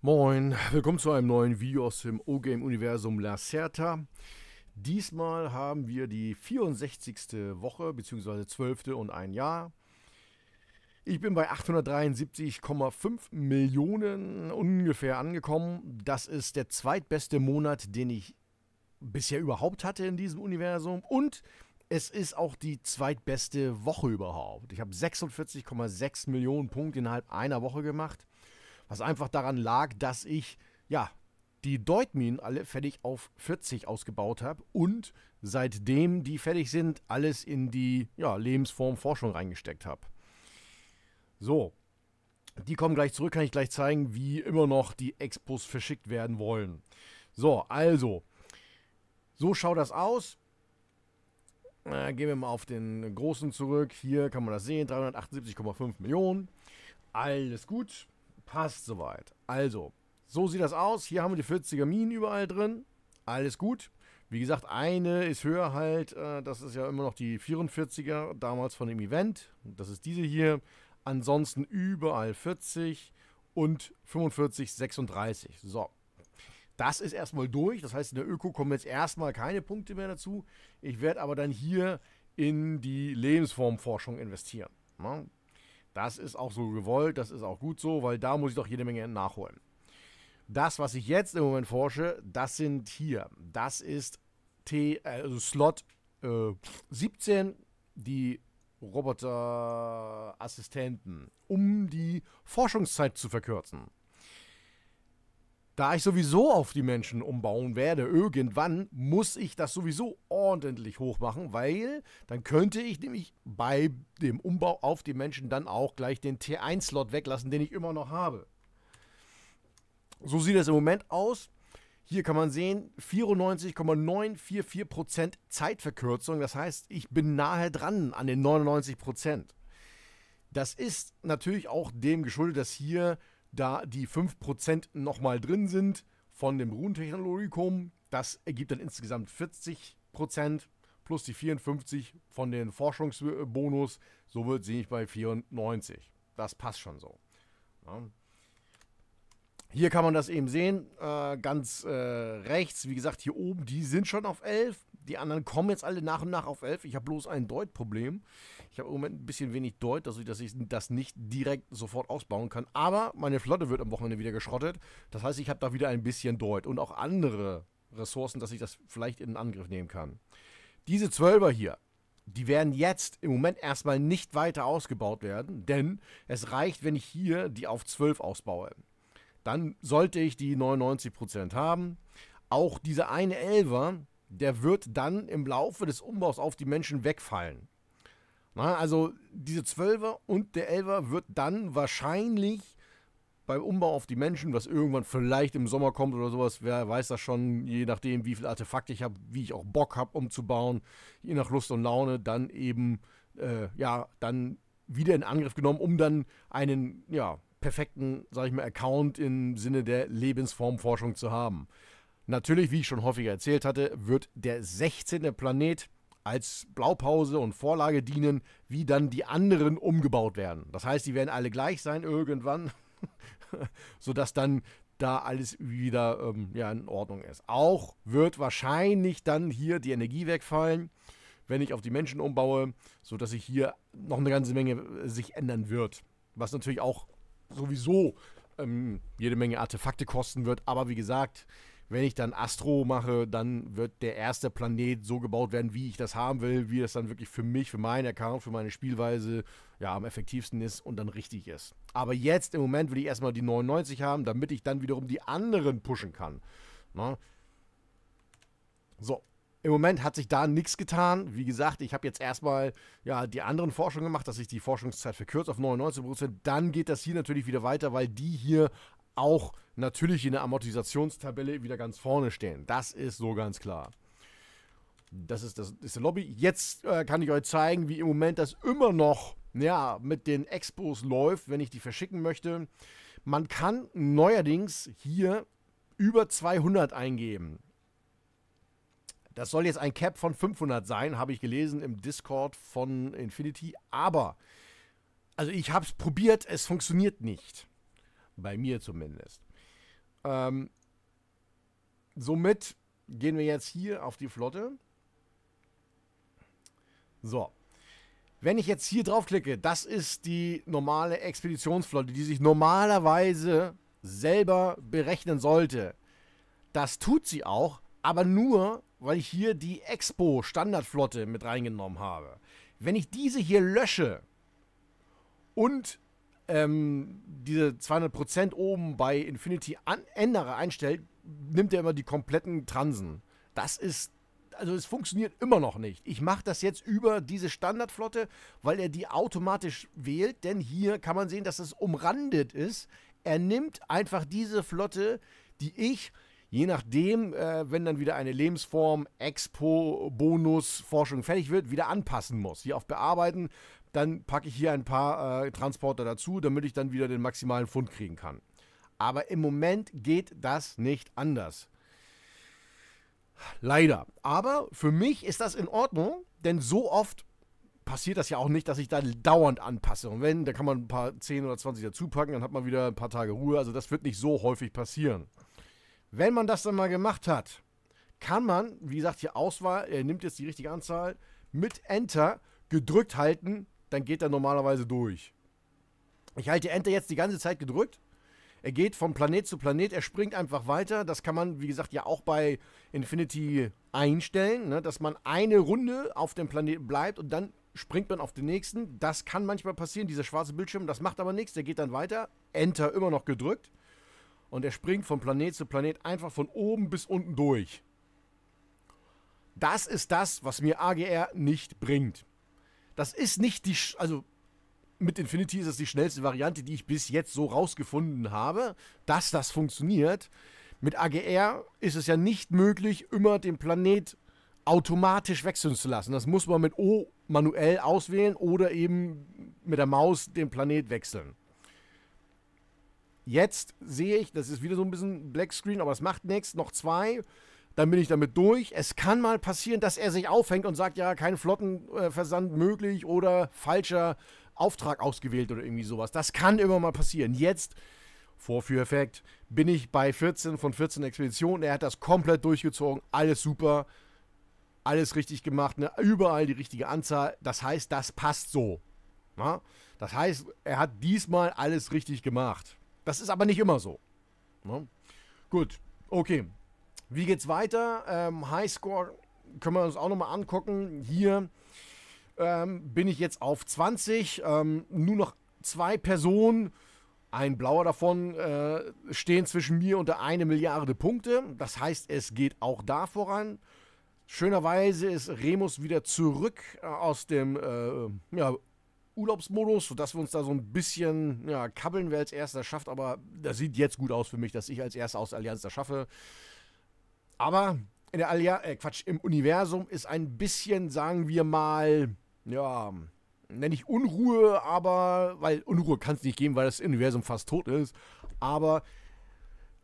Moin, willkommen zu einem neuen Video aus dem O-Game-Universum La Lacerta. Diesmal haben wir die 64. Woche bzw. 12. und ein Jahr. Ich bin bei 873,5 Millionen ungefähr angekommen. Das ist der zweitbeste Monat, den ich bisher überhaupt hatte in diesem Universum. Und es ist auch die zweitbeste Woche überhaupt. Ich habe 46,6 Millionen Punkte innerhalb einer Woche gemacht. Was einfach daran lag, dass ich, ja, die Deutminen alle fertig auf 40 ausgebaut habe und seitdem die fertig sind, alles in die ja, Lebensformforschung reingesteckt habe. So, die kommen gleich zurück, kann ich gleich zeigen, wie immer noch die Expos verschickt werden wollen. So, also, so schaut das aus. Äh, gehen wir mal auf den großen zurück. Hier kann man das sehen, 378,5 Millionen. Alles gut. Passt soweit. Also, so sieht das aus. Hier haben wir die 40er Minen überall drin. Alles gut. Wie gesagt, eine ist höher halt. Äh, das ist ja immer noch die 44er, damals von dem Event. Das ist diese hier. Ansonsten überall 40 und 45, 36. So. Das ist erstmal durch. Das heißt, in der Öko kommen jetzt erstmal keine Punkte mehr dazu. Ich werde aber dann hier in die Lebensformforschung investieren. Ne? Das ist auch so gewollt, das ist auch gut so, weil da muss ich doch jede Menge nachholen. Das, was ich jetzt im Moment forsche, das sind hier. Das ist T, äh, also Slot äh, 17, die Roboterassistenten, um die Forschungszeit zu verkürzen. Da ich sowieso auf die Menschen umbauen werde, irgendwann muss ich das sowieso ordentlich hoch machen, weil dann könnte ich nämlich bei dem Umbau auf die Menschen dann auch gleich den T1-Slot weglassen, den ich immer noch habe. So sieht es im Moment aus. Hier kann man sehen, 94,944% Zeitverkürzung. Das heißt, ich bin nahe dran an den 99%. Das ist natürlich auch dem geschuldet, dass hier da die 5% nochmal drin sind von dem Runentechnologikum. Das ergibt dann insgesamt 40% plus die 54 von den Forschungsbonus. So wird sie nicht bei 94. Das passt schon so. Ja. Hier kann man das eben sehen, äh, ganz äh, rechts, wie gesagt, hier oben, die sind schon auf 11. Die anderen kommen jetzt alle nach und nach auf 11. Ich habe bloß ein Deut-Problem. Ich habe im Moment ein bisschen wenig Deut, also dass ich das nicht direkt sofort ausbauen kann. Aber meine Flotte wird am Wochenende wieder geschrottet. Das heißt, ich habe da wieder ein bisschen Deut und auch andere Ressourcen, dass ich das vielleicht in Angriff nehmen kann. Diese Zwölfer hier, die werden jetzt im Moment erstmal nicht weiter ausgebaut werden, denn es reicht, wenn ich hier die auf 12 ausbaue. Dann sollte ich die 99% haben. Auch dieser eine Elver, der wird dann im Laufe des Umbaus auf die Menschen wegfallen. Na, ne? also diese 12er und der 11er wird dann wahrscheinlich beim Umbau auf die Menschen, was irgendwann vielleicht im Sommer kommt oder sowas, wer weiß das schon, je nachdem, wie viele Artefakte ich habe, wie ich auch Bock habe, umzubauen, je nach Lust und Laune, dann eben, äh, ja, dann wieder in Angriff genommen, um dann einen, ja, perfekten, sag ich mal, Account im Sinne der Lebensformforschung zu haben. Natürlich, wie ich schon häufiger erzählt hatte, wird der 16. Planet als Blaupause und Vorlage dienen, wie dann die anderen umgebaut werden. Das heißt, die werden alle gleich sein irgendwann, sodass dann da alles wieder ähm, ja, in Ordnung ist. Auch wird wahrscheinlich dann hier die Energie wegfallen, wenn ich auf die Menschen umbaue, sodass sich hier noch eine ganze Menge äh, sich ändern wird. Was natürlich auch sowieso ähm, jede Menge Artefakte kosten wird. Aber wie gesagt, wenn ich dann Astro mache, dann wird der erste Planet so gebaut werden, wie ich das haben will, wie das dann wirklich für mich, für meinen Account, für meine Spielweise ja, am effektivsten ist und dann richtig ist. Aber jetzt im Moment will ich erstmal die 99 haben, damit ich dann wiederum die anderen pushen kann. Na? Ne? So, im Moment hat sich da nichts getan. Wie gesagt, ich habe jetzt erstmal ja, die anderen Forschungen gemacht, dass ich die Forschungszeit verkürze auf 99%. Dann geht das hier natürlich wieder weiter, weil die hier auch natürlich in der Amortisationstabelle wieder ganz vorne stehen. Das ist so ganz klar. Das ist das ist der Lobby. Jetzt äh, kann ich euch zeigen, wie im Moment das immer noch ja, mit den Expos läuft, wenn ich die verschicken möchte. Man kann neuerdings hier über 200 eingeben. Das soll jetzt ein Cap von 500 sein, habe ich gelesen im Discord von Infinity. Aber, also ich habe es probiert, es funktioniert nicht. Bei mir zumindest. Ähm, somit gehen wir jetzt hier auf die Flotte. So. Wenn ich jetzt hier draufklicke, das ist die normale Expeditionsflotte, die sich normalerweise selber berechnen sollte. Das tut sie auch, aber nur, weil ich hier die Expo Standardflotte mit reingenommen habe. Wenn ich diese hier lösche und ähm, diese 200% oben bei Infinity an, ändere, einstellt, nimmt er immer die kompletten Transen. Das ist, also es funktioniert immer noch nicht. Ich mache das jetzt über diese Standardflotte, weil er die automatisch wählt, denn hier kann man sehen, dass es umrandet ist. Er nimmt einfach diese Flotte, die ich Je nachdem, äh, wenn dann wieder eine Lebensform, Expo, Bonus, Forschung fertig wird, wieder anpassen muss. Hier auf Bearbeiten dann packe ich hier ein paar äh, Transporter dazu, damit ich dann wieder den maximalen Fund kriegen kann. Aber im Moment geht das nicht anders. Leider. Aber für mich ist das in Ordnung, denn so oft passiert das ja auch nicht, dass ich da dauernd anpasse. Und wenn, da kann man ein paar 10 oder 20 dazu packen, dann hat man wieder ein paar Tage Ruhe. Also das wird nicht so häufig passieren. Wenn man das dann mal gemacht hat, kann man, wie gesagt, hier Auswahl, er nimmt jetzt die richtige Anzahl, mit Enter gedrückt halten, dann geht er normalerweise durch. Ich halte Enter jetzt die ganze Zeit gedrückt. Er geht von Planet zu Planet, er springt einfach weiter. Das kann man, wie gesagt, ja auch bei Infinity einstellen, ne? dass man eine Runde auf dem Planeten bleibt und dann springt man auf den nächsten. Das kann manchmal passieren, dieser schwarze Bildschirm, das macht aber nichts, der geht dann weiter. Enter immer noch gedrückt. Und er springt von Planet zu Planet einfach von oben bis unten durch. Das ist das, was mir AGR nicht bringt. Das ist nicht die, Sch also mit Infinity ist das die schnellste Variante, die ich bis jetzt so rausgefunden habe, dass das funktioniert. Mit AGR ist es ja nicht möglich, immer den Planet automatisch wechseln zu lassen. Das muss man mit O manuell auswählen oder eben mit der Maus den Planet wechseln. Jetzt sehe ich, das ist wieder so ein bisschen Black Screen, aber es macht nichts, noch zwei dann bin ich damit durch. Es kann mal passieren, dass er sich aufhängt und sagt, ja, kein Flottenversand möglich oder falscher Auftrag ausgewählt oder irgendwie sowas. Das kann immer mal passieren. Jetzt, Vorführeffekt, bin ich bei 14 von 14 Expeditionen. Er hat das komplett durchgezogen. Alles super. Alles richtig gemacht. Ne? Überall die richtige Anzahl. Das heißt, das passt so. Na? Das heißt, er hat diesmal alles richtig gemacht. Das ist aber nicht immer so. Na? Ne? Gut, okay. Wie geht's weiter? Ähm, Highscore können wir uns auch nochmal angucken. Hier ähm, bin ich jetzt auf 20. Ähm, nur noch zwei Personen, ein blauer davon, äh, stehen zwischen mir und der eine Milliarde Punkte. Das heißt, es geht auch da voran. Schönerweise ist Remus wieder zurück äh, aus dem äh, ja, Urlaubsmodus, sodass wir uns da so ein bisschen ja, kabbeln, wer als erster schafft. Aber das sieht jetzt gut aus für mich, dass ich als erster aus der Allianz das schaffe. Aber in der Allia äh, Quatsch, im Universum ist ein bisschen, sagen wir mal, ja, nenne ich Unruhe, aber, weil Unruhe kann es nicht geben, weil das Universum fast tot ist, aber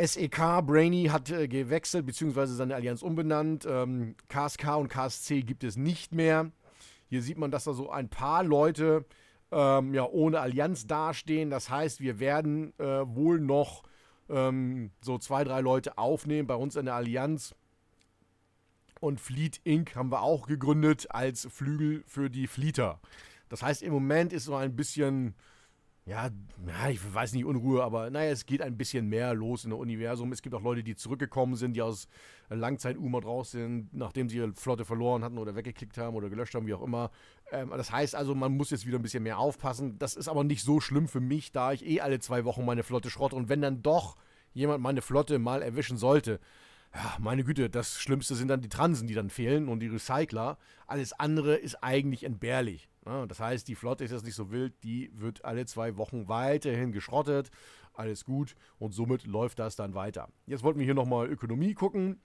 SEK, Brainy hat äh, gewechselt, beziehungsweise seine Allianz umbenannt, ähm, KSK und KSC gibt es nicht mehr. Hier sieht man, dass da so ein paar Leute ähm, ja, ohne Allianz dastehen. Das heißt, wir werden äh, wohl noch ähm, so zwei, drei Leute aufnehmen bei uns in der Allianz. Und Fleet Inc. haben wir auch gegründet als Flügel für die Fleeter. Das heißt, im Moment ist so ein bisschen ja, ich weiß nicht, Unruhe, aber naja, es geht ein bisschen mehr los in der Universum. Es gibt auch Leute, die zurückgekommen sind, die aus Langzeit-Umod raus sind, nachdem sie ihre Flotte verloren hatten oder weggeklickt haben oder gelöscht haben, wie auch immer. Ähm, das heißt also, man muss jetzt wieder ein bisschen mehr aufpassen. Das ist aber nicht so schlimm für mich, da ich eh alle zwei Wochen meine Flotte schrotte und wenn dann doch jemand meine Flotte mal erwischen sollte, ja, meine Güte, das Schlimmste sind dann die Transen, die dann fehlen und die Recycler. Alles andere ist eigentlich entbehrlich. Ja, ne? das heißt, die Flotte ist jetzt nicht so wild, die wird alle zwei Wochen weiterhin geschrottet. Alles gut und somit läuft das dann weiter. Jetzt wollten wir hier nochmal Ökonomie gucken.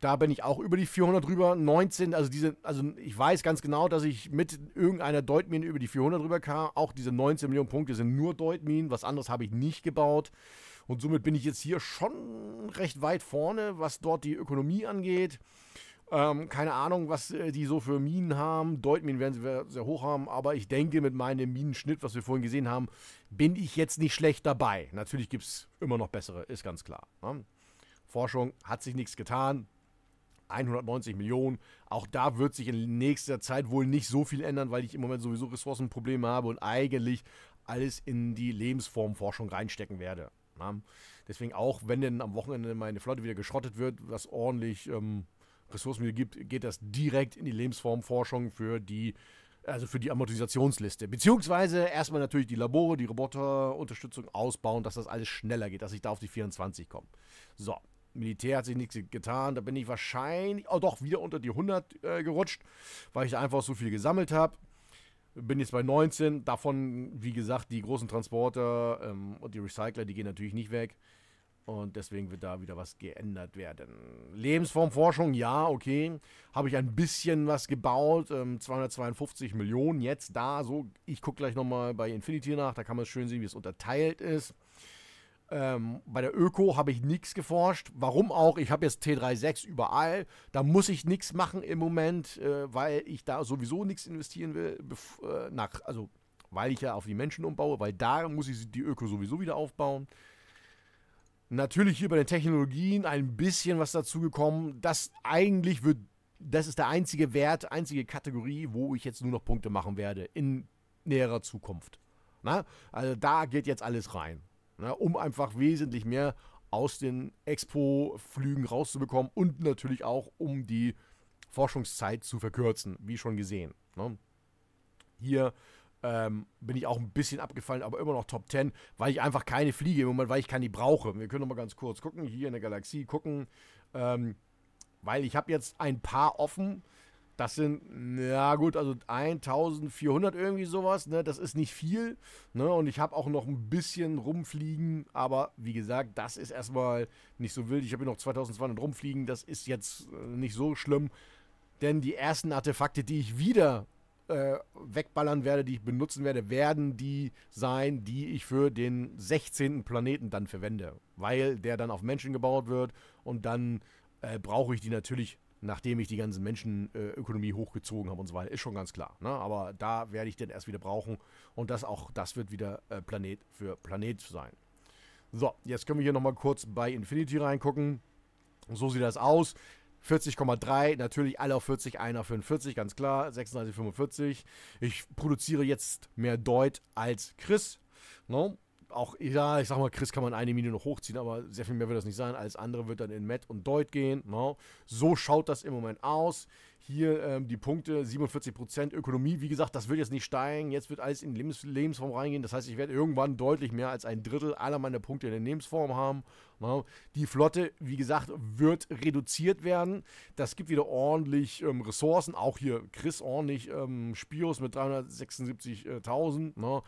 Da bin ich auch über die 400 rüber. 19, also diese, also ich weiß ganz genau, dass ich mit irgendeiner Deutmine über die 400 rüber kam. Auch diese 19 Millionen Punkte sind nur Deutminen. Was anderes habe ich nicht gebaut. Und somit bin ich jetzt hier schon recht weit vorne, was dort die Ökonomie angeht. Ähm, keine Ahnung, was äh, die so für Minen haben. Deutminen werden sie sehr hoch haben, aber ich denke, mit meinem Minenschnitt, was wir vorhin gesehen haben, bin ich jetzt nicht schlecht dabei. Natürlich gibt es immer noch bessere, ist ganz klar. Ne? Forschung hat sich nichts getan. 190 Millionen. Auch da wird sich in nächster Zeit wohl nicht so viel ändern, weil ich im Moment sowieso Ressourcenprobleme habe und eigentlich alles in die Lebensformforschung reinstecken werde. Ja. Deswegen auch, wenn denn am Wochenende meine Flotte wieder geschrottet wird, was ordentlich ähm, Ressourcenmittel gibt, geht das direkt in die Lebensformforschung für die, also für die Amortisationsliste. Beziehungsweise erstmal natürlich die Labore, die Roboterunterstützung ausbauen, dass das alles schneller geht, dass ich da auf die 24 komme. So, Militär hat sich nichts getan. Da bin ich wahrscheinlich, oh doch, wieder unter die 100 äh, gerutscht, weil ich einfach so viel gesammelt habe bin jetzt bei 19. Davon, wie gesagt, die großen Transporter ähm, und die Recycler, die gehen natürlich nicht weg. Und deswegen wird da wieder was geändert werden. Lebensformforschung, ja, okay. Habe ich ein bisschen was gebaut. Ähm, 252 Millionen jetzt da. So, ich gucke gleich nochmal bei Infinity nach. Da kann man schön sehen, wie es unterteilt ist. Ähm, bei der Öko habe ich nichts geforscht. Warum auch? Ich habe jetzt T36 überall. Da muss ich nichts machen im Moment, äh, weil ich da sowieso nichts investieren will. Äh, nach, also, weil ich ja auf die Menschen umbaue, weil da muss ich die Öko sowieso wieder aufbauen. Natürlich hier bei den Technologien ein bisschen was dazugekommen. Das eigentlich wird, das ist der einzige Wert, einzige Kategorie, wo ich jetzt nur noch Punkte machen werde in näherer Zukunft. Na? Also da geht jetzt alles rein ne, um einfach wesentlich mehr aus den Expo-Flügen rauszubekommen und natürlich auch, um die Forschungszeit zu verkürzen, wie schon gesehen. Ne. Hier ähm, bin ich auch ein bisschen abgefallen, aber immer noch Top 10, weil ich einfach keine fliege im Moment, weil ich keine brauche. Wir können noch mal ganz kurz gucken, hier in der Galaxie gucken, ähm, weil ich habe jetzt ein paar offen, das sind, ja gut, also 1400 irgendwie sowas, ne? Das ist nicht viel, ne? Und ich habe auch noch ein bisschen rumfliegen, aber wie gesagt, das ist erstmal nicht so wild. Ich habe hier noch 2200 rumfliegen, das ist jetzt äh, nicht so schlimm, denn die ersten Artefakte, die ich wieder äh, wegballern werde, die ich benutzen werde, werden die sein, die ich für den 16. Planeten dann verwende, weil der dann auf Menschen gebaut wird und dann äh, brauche ich die natürlich nachdem ich die ganze Menschenökonomie äh, hochgezogen habe und so weiter, ist schon ganz klar. Ne? Aber da werde ich den erst wieder brauchen und das auch, das wird wieder äh, Planet für Planet sein. So, jetzt können wir hier nochmal kurz bei Infinity reingucken. So sieht das aus. 40,3, natürlich alle auf 40, einer 45, ganz klar, 36,45. Ich produziere jetzt mehr Deut als Chris. No? Ne? auch, ja, ich sag mal, Chris kann man eine Mine noch hochziehen, aber sehr viel mehr wird das nicht sein. Alles andere wird dann in Matt und Deut gehen. No? Ne? So schaut das im Moment aus. Hier ähm, die Punkte, 47% Ökonomie. Wie gesagt, das wird jetzt nicht steigen. Jetzt wird alles in Lebens Lebensform reingehen. Das heißt, ich werde irgendwann deutlich mehr als ein Drittel aller meiner Punkte in der Lebensform haben. No? Ne? Die Flotte, wie gesagt, wird reduziert werden. Das gibt wieder ordentlich ähm, Ressourcen. Auch hier Chris ordentlich ähm, Spios mit 376.000. No? Ne?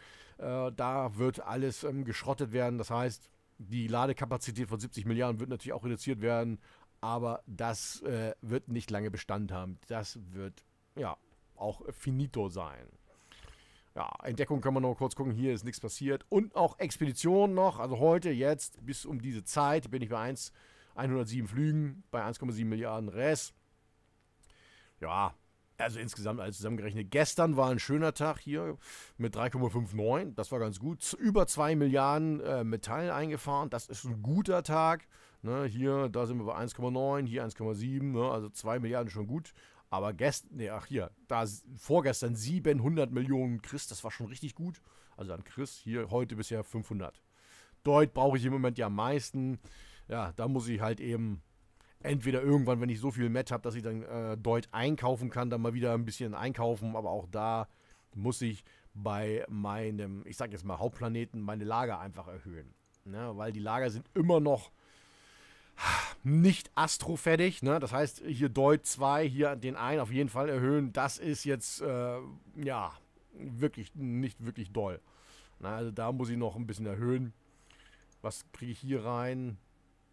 Äh, da wird alles ähm, geschrottet werden. Das heißt, die Ladekapazität von 70 Milliarden wird natürlich auch reduziert werden. Aber das äh, wird nicht lange Bestand haben. Das wird ja auch finito sein. Ja, Entdeckung kann man noch kurz gucken. Hier ist nichts passiert. Und auch Expedition noch. Also heute, jetzt, bis um diese Zeit bin ich bei 1, 107 Flügen, bei 1,7 Milliarden Res. Ja, also insgesamt alles zusammengerechnet. Gestern war ein schöner Tag hier mit 3,59. Das war ganz gut. Über 2 Milliarden äh, Metall eingefahren. Das ist ein guter Tag. Ne, hier, da sind wir bei 1,9, hier 1,7. Ne, also 2 Milliarden schon gut. Aber gestern, nee, ach hier, da vorgestern 700 Millionen Chris, das war schon richtig gut. Also an Chris hier heute bisher 500. Deut brauche ich im Moment ja am meisten. Ja, da muss ich halt eben entweder irgendwann, wenn ich so viel Met habe, dass ich dann äh, Deut einkaufen kann, dann mal wieder ein bisschen einkaufen. Aber auch da muss ich bei meinem, ich sag jetzt mal Hauptplaneten, meine Lager einfach erhöhen. Ne? Weil die Lager sind immer noch nicht astrofertig. Ne? Das heißt, hier Deut 2, hier den einen auf jeden Fall erhöhen. Das ist jetzt, äh, ja, wirklich, nicht wirklich doll. Na, also da muss ich noch ein bisschen erhöhen. Was kriege ich hier rein?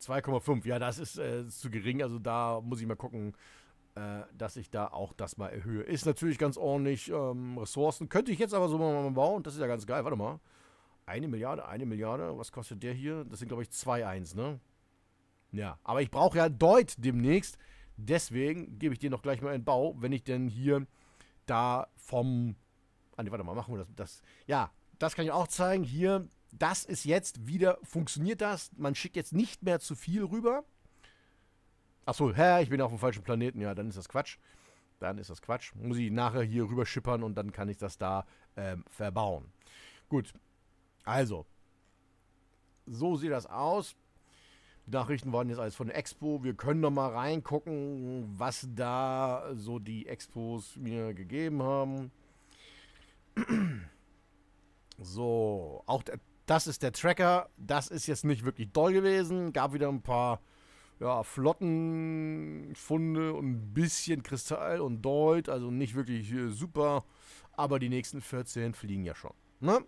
2,5, ja, das ist äh, zu gering. Also da muss ich mal gucken, äh, dass ich da auch das mal erhöhe. Ist natürlich ganz ordentlich ähm, Ressourcen. Könnte ich jetzt aber so mal bauen. Das ist ja ganz geil. Warte mal. Eine Milliarde, eine Milliarde. Was kostet der hier? Das sind, glaube ich, 2,1, ne? Ja, aber ich brauche ja Deut demnächst. Deswegen gebe ich dir noch gleich mal einen Bau, wenn ich denn hier da vom... Ah, nee, warte mal, machen wir das, das. Ja, das kann ich auch zeigen. Hier das ist jetzt wieder, funktioniert das? Man schickt jetzt nicht mehr zu viel rüber. Achso, hä, ich bin auf dem falschen Planeten. Ja, dann ist das Quatsch. Dann ist das Quatsch. Muss ich nachher hier rüber schippern und dann kann ich das da ähm, verbauen. Gut, also. So sieht das aus. Die Nachrichten waren jetzt alles von der Expo. Wir können noch mal reingucken, was da so die Expos mir gegeben haben. So, auch der das ist der Tracker. Das ist jetzt nicht wirklich doll gewesen. Gab wieder ein paar ja, Flottenfunde und ein bisschen Kristall und Deut. Also nicht wirklich äh, super. Aber die nächsten 14 fliegen ja schon. Ne?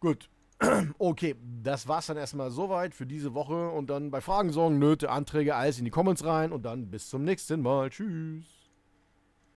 Gut. okay, das war's dann erstmal soweit für diese Woche. Und dann bei Fragen, Sorgen, Nöte, Anträge, alles in die Comments rein. Und dann bis zum nächsten Mal. Tschüss.